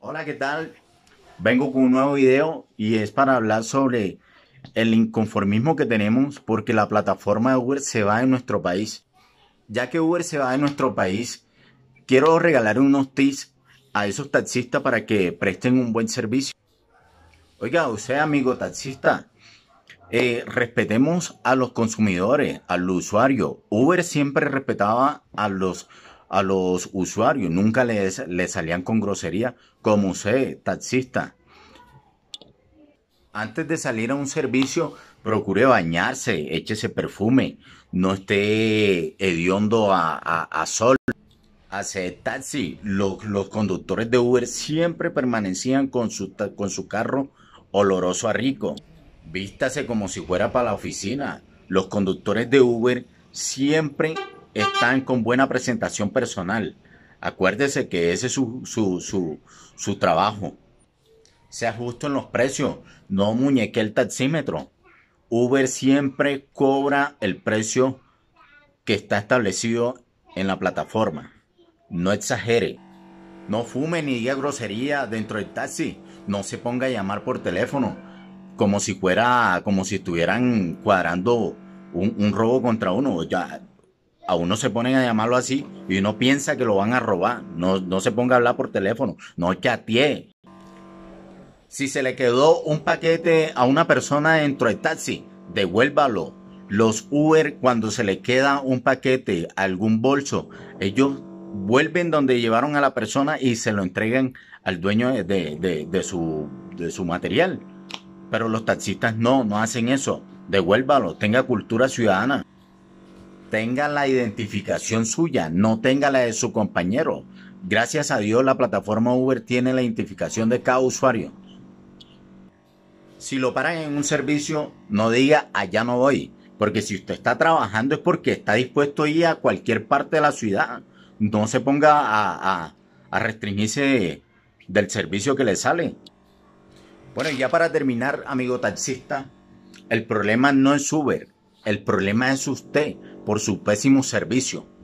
Hola, ¿qué tal? Vengo con un nuevo video y es para hablar sobre el inconformismo que tenemos porque la plataforma de Uber se va en nuestro país. Ya que Uber se va en nuestro país, quiero regalar unos tips a esos taxistas para que presten un buen servicio. Oiga, usted amigo taxista, eh, respetemos a los consumidores, al usuario. Uber siempre respetaba a los a los usuarios, nunca les, salían con grosería, como usted, taxista. Antes de salir a un servicio, procure bañarse, échese perfume, no esté hediondo a, a, a sol. Hace taxi, los, los, conductores de Uber siempre permanecían con su, con su carro oloroso a rico. Vístase como si fuera para la oficina. Los conductores de Uber siempre están con buena presentación personal. Acuérdese que ese es su, trabajo. Sea justo en los precios, no muñeque el taxímetro. Uber siempre cobra el precio que está establecido en la plataforma. No exagere. No fume ni diga grosería dentro del taxi. No se ponga a llamar por teléfono. Como si fuera, como si estuvieran cuadrando un, un robo contra uno. Ya, a uno se ponen a llamarlo así y uno piensa que lo van a robar. No, no se ponga a hablar por teléfono, no que ti. Si se le quedó un paquete a una persona dentro del taxi, devuélvalo. Los Uber, cuando se le queda un paquete, algún bolso, ellos vuelven donde llevaron a la persona y se lo entregan al dueño de, su, de su material. Pero los taxistas no, no hacen eso. Devuélvalo, tenga cultura ciudadana tenga la identificación suya, no tenga la de su compañero. Gracias a Dios la plataforma Uber tiene la identificación de cada usuario. Si lo paran en un servicio, no diga allá no voy, porque si usted está trabajando es porque está dispuesto a ir a cualquier parte de la ciudad. No se ponga a, restringirse del servicio que le sale. Bueno, ya para terminar, amigo taxista, el problema no es Uber, el problema es usted por su pésimo servicio.